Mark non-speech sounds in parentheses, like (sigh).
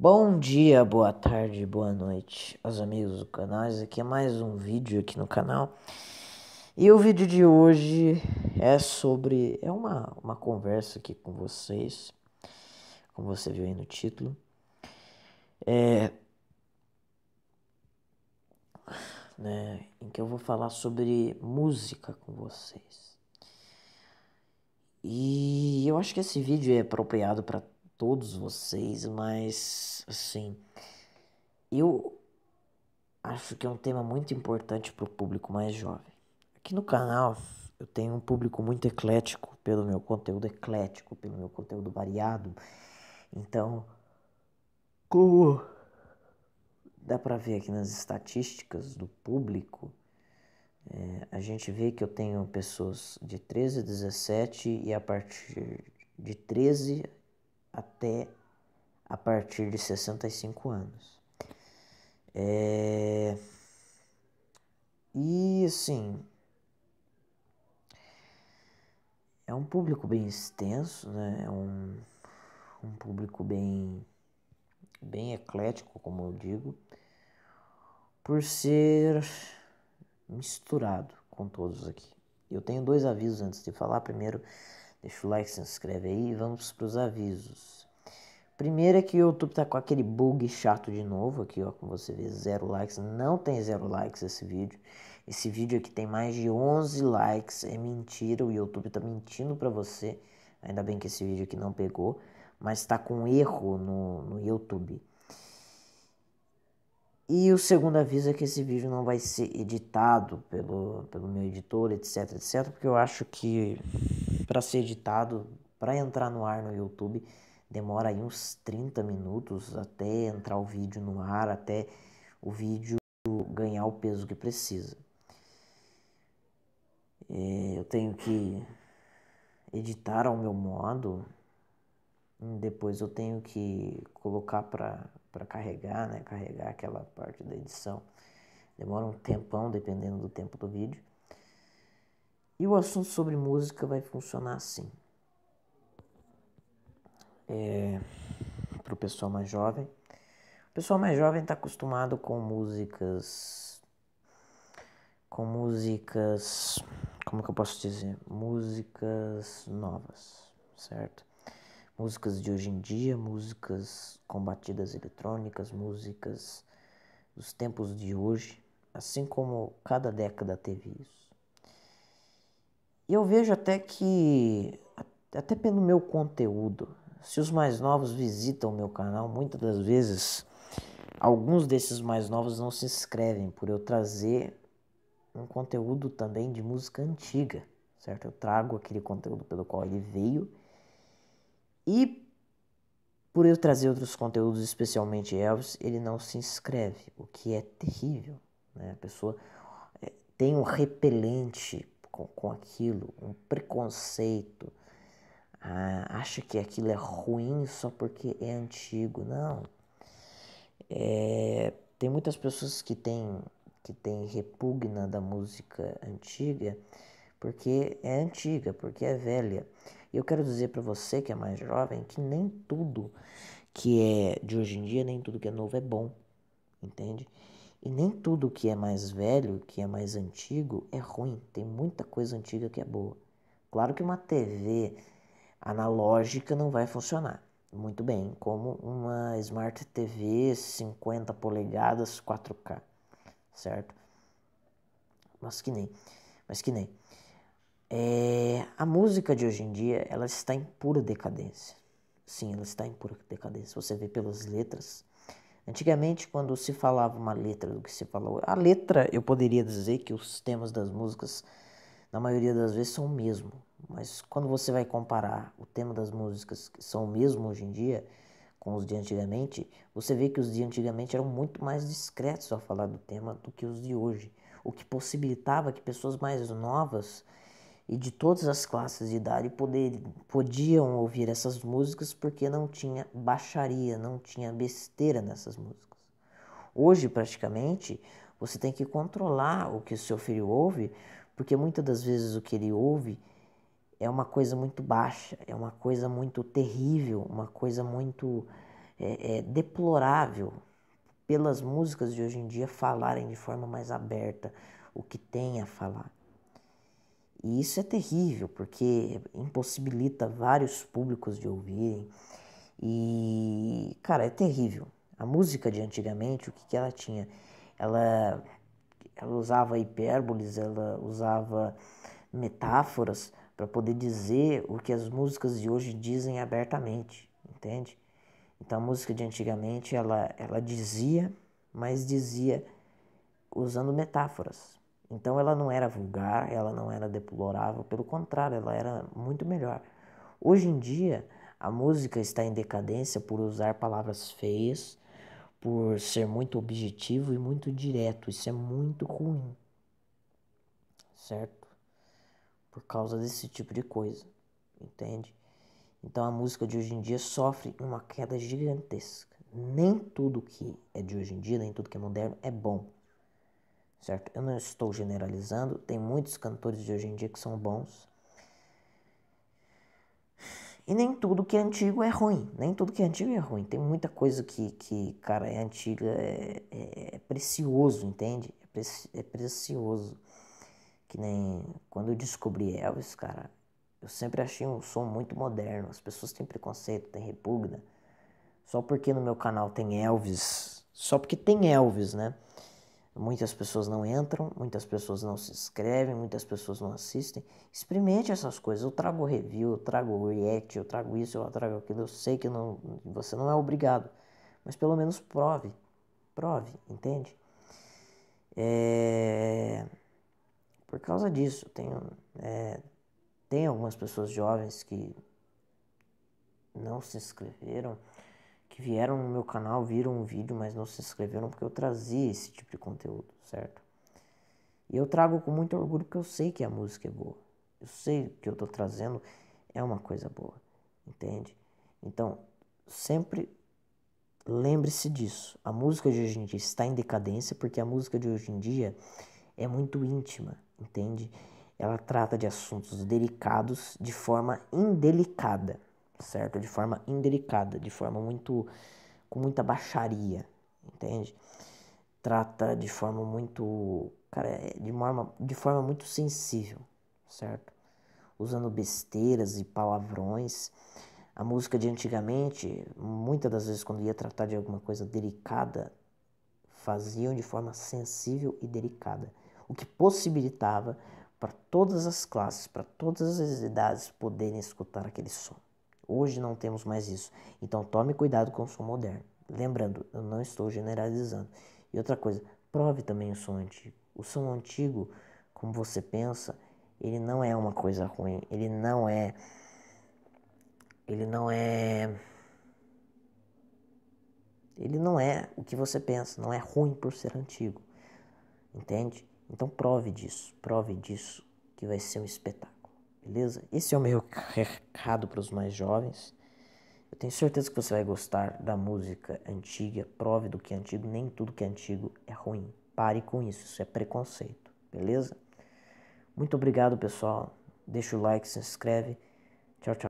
Bom dia, boa tarde, boa noite aos amigos do canal. Esse aqui é mais um vídeo aqui no canal. E o vídeo de hoje é sobre. É uma, uma conversa aqui com vocês, como você viu aí no título. É. Né, em que eu vou falar sobre música com vocês. E eu acho que esse vídeo é apropriado para todos vocês, mas assim, eu acho que é um tema muito importante para o público mais jovem. Aqui no canal eu tenho um público muito eclético pelo meu conteúdo eclético, pelo meu conteúdo variado. Então, como dá para ver aqui nas estatísticas do público, é, a gente vê que eu tenho pessoas de 13 a 17 e a partir de 13 até a partir de 65 anos. É... E assim. É um público bem extenso, né? É um, um público bem, bem eclético, como eu digo, por ser misturado com todos aqui. Eu tenho dois avisos antes de falar. Primeiro, Deixa o like, se inscreve aí vamos para os avisos. Primeiro é que o YouTube tá com aquele bug chato de novo aqui, ó, como você vê, zero likes. Não tem zero likes esse vídeo. Esse vídeo aqui tem mais de 11 likes, é mentira, o YouTube tá mentindo para você. Ainda bem que esse vídeo aqui não pegou, mas tá com erro no, no YouTube. E o segundo aviso é que esse vídeo não vai ser editado pelo, pelo meu editor, etc, etc, porque eu acho que para ser editado, para entrar no ar no YouTube, demora aí uns 30 minutos até entrar o vídeo no ar, até o vídeo ganhar o peso que precisa. É, eu tenho que editar ao meu modo, depois eu tenho que colocar para carregar, né? Carregar aquela parte da edição. Demora um tempão, dependendo do tempo do vídeo. E o assunto sobre música vai funcionar assim. É, para o pessoal mais jovem. O pessoal mais jovem está acostumado com músicas. Com músicas. Como que eu posso dizer? Músicas novas, certo? Músicas de hoje em dia, músicas com batidas eletrônicas, músicas dos tempos de hoje. Assim como cada década teve isso. E eu vejo até que, até pelo meu conteúdo, se os mais novos visitam o meu canal, muitas das vezes alguns desses mais novos não se inscrevem por eu trazer um conteúdo também de música antiga, certo? Eu trago aquele conteúdo pelo qual ele veio e por eu trazer outros conteúdos, especialmente Elvis, ele não se inscreve, o que é terrível, né? A pessoa eh, tem um repelente com, com aquilo, um preconceito. Ah, acha que aquilo é ruim só porque é antigo. Não. É, tem muitas pessoas que têm, que têm repugna da música antiga porque é antiga, porque é velha. E eu quero dizer para você que é mais jovem que nem tudo que é de hoje em dia, nem tudo que é novo é bom. Entende? E nem tudo que é mais velho, que é mais antigo, é ruim. Tem muita coisa antiga que é boa. Claro que uma TV analógica não vai funcionar muito bem, como uma Smart TV 50 polegadas 4K, certo? Mas que nem, mas que nem. É, a música de hoje em dia, ela está em pura decadência. Sim, ela está em pura decadência. Você vê pelas letras, Antigamente, quando se falava uma letra do que se falou, a letra eu poderia dizer que os temas das músicas, na maioria das vezes, são o mesmo. Mas quando você vai comparar o tema das músicas que são o mesmo hoje em dia com os de antigamente, você vê que os de antigamente eram muito mais discretos ao falar do tema do que os de hoje, o que possibilitava que pessoas mais novas e de todas as classes de idade poder, podiam ouvir essas músicas porque não tinha baixaria, não tinha besteira nessas músicas. Hoje, praticamente, você tem que controlar o que o seu filho ouve, porque muitas das vezes o que ele ouve é uma coisa muito baixa, é uma coisa muito terrível, uma coisa muito é, é, deplorável. Pelas músicas de hoje em dia falarem de forma mais aberta o que tem a falar. E isso é terrível, porque impossibilita vários públicos de ouvirem. E, cara, é terrível. A música de antigamente, o que, que ela tinha? Ela, ela usava hipérboles, ela usava metáforas para poder dizer o que as músicas de hoje dizem abertamente, entende? Então a música de antigamente ela, ela dizia, mas dizia usando metáforas, então ela não era vulgar, ela não era deplorável, pelo contrário, ela era muito melhor. Hoje em dia, a música está em decadência por usar palavras feias, por ser muito objetivo e muito direto. Isso é muito ruim, certo? Por causa desse tipo de coisa, entende? Então a música de hoje em dia sofre uma queda gigantesca. Nem tudo que é de hoje em dia, nem tudo que é moderno é bom certo? Eu não estou generalizando, tem muitos cantores de hoje em dia que são bons. E nem tudo que é antigo é ruim, nem tudo que é antigo é ruim. Tem muita coisa que, que cara, é antiga, é, é, é precioso, entende? É, preci, é precioso. Que nem quando eu descobri Elvis, cara, eu sempre achei um som muito moderno. As pessoas têm preconceito, têm repugna. Só porque no meu canal tem Elvis, só porque tem Elvis, né? Muitas pessoas não entram, muitas pessoas não se inscrevem, muitas pessoas não assistem. Experimente essas coisas. Eu trago review, eu trago react, eu trago isso, eu trago aquilo. Eu sei que não, você não é obrigado, mas pelo menos prove. Prove, entende? É... Por causa disso, tem, é... Eh, tem algumas pessoas jovens que não se inscreveram que vieram no meu canal viram um vídeo, mas não se inscreveram porque eu trazia esse tipo de conteúdo, certo? E eu trago com muito orgulho porque eu sei que a música é boa. Eu sei que eu estou trazendo é uma coisa boa, entende? Então, sempre lembre-se disso. A música de hoje em dia está em decadência porque a música de hoje em dia é muito íntima, entende? Ela trata de assuntos delicados de forma indelicada certo? De forma indelicada, de forma muito com muita baixaria, entende? Trata de forma muito, cara, é, de forma de forma muito sensível, certo? Usando besteiras e palavrões. A música de antigamente, muitas das vezes quando ia tratar de alguma coisa delicada, faziam de forma sensível e delicada, o que possibilitava para todas as classes, para todas as idades poderem escutar aquele som. Hoje não temos mais isso. Então tome cuidado com o som moderno. Lembrando, eu não estou generalizando. E outra coisa, prove também o som antigo. O som antigo, como você pensa, ele não é uma coisa ruim. Ele não é. Ele não é. Ele não é o que você pensa, não é ruim por ser antigo. Entende? Então prove disso, prove disso, que vai ser um espetáculo. Beleza? Esse é o meu (laughs) recado para os mais jovens. Eu tenho certeza que você vai gostar da música antiga. Prove do que é antigo. Nem tudo que é antigo é ruim. Pare com isso. Isso é preconceito. Beleza? Muito obrigado, pessoal. Deixa o like, se inscreve. Tchau, tchau.